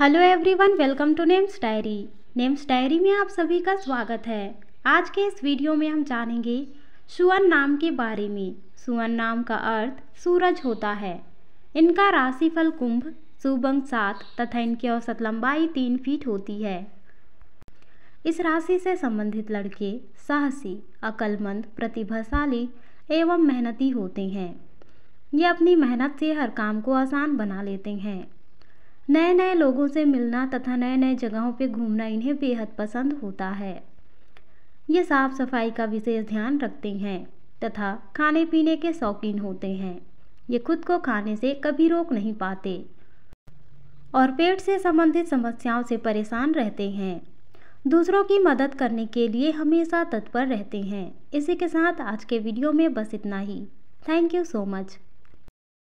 hello everyone welcome to Names Diary Names Diary में आप सभी का स्वागत है आज के इस वीडियो में हम जानेंगे सुअन नाम के बारे में सुअन नाम का अर्थ सूरज होता है इनका राशिफल कुंभ सुबंग सात तथा इनकी औसत लंबाई तीन फीट होती है इस राशि से संबंधित लड़के साहसी अकलमंद प्रतिभाशाली एवं मेहनती होते हैं ये अपनी मेहनत से हर काम को आसान बना लेते हैं नए नए लोगों से मिलना तथा नए नए जगहों पर घूमना इन्हें बेहद पसंद होता है ये साफ सफाई का विशेष ध्यान रखते हैं तथा खाने पीने के शौकीन होते हैं ये खुद को खाने से कभी रोक नहीं पाते और पेट से संबंधित समस्याओं से परेशान रहते हैं दूसरों की मदद करने के लिए हमेशा तत्पर रहते हैं इसी के साथ आज के वीडियो में बस इतना ही थैंक यू सो मच